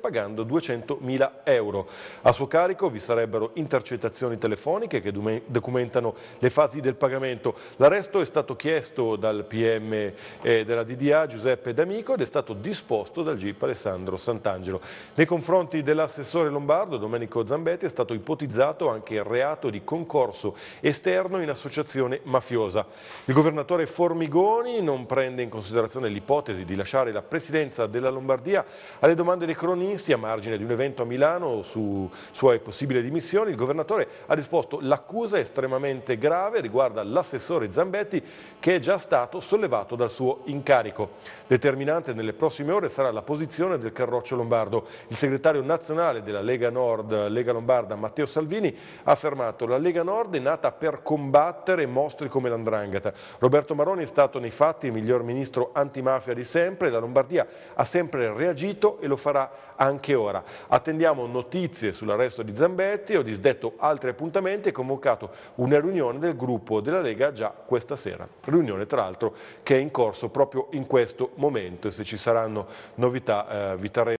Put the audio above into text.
pagando 200.000 euro. A suo carico vi sarebbero intercettazioni telefoniche che documentano le fasi del pagamento. L'arresto è stato chiesto dal PM eh, della DDA Giuseppe D'Amico ed è stato disposto dal GIP Alessandro Sant'Angelo. Nei confronti dell'assessore lombardo Domenico Zambetti è stato ipotizzato anche il reato di concorso esterno in associazione mafiosa. Il governatore Formigoni non prende in considerazione l'ipotesi di lasciare la presidenza della Lombardia alle domande dei cronisti, a margine di un evento a Milano su sue possibili dimissioni, il governatore ha risposto l'accusa è estremamente grave riguarda l'assessore Zambetti che è già stato sollevato dal suo incarico. Determinante nelle prossime ore sarà la posizione del Carroccio Lombardo. Il segretario nazionale della Lega Nord, Lega Lombarda, Matteo Salvini, ha affermato la Lega Nord è nata per combattere mostri come l'Andrangheta. Roberto Maroni è stato nei fatti il miglior ministro antimafia di sempre, la Lombardia ha sempre reagito e lo farà anche ora. Attendiamo notizie sull'arresto di Zambetti, ho disdetto altri appuntamenti e convocato una riunione del gruppo della Lega già questa sera. Riunione tra l'altro che è in corso proprio in questo momento e se ci saranno novità eh, vi terremo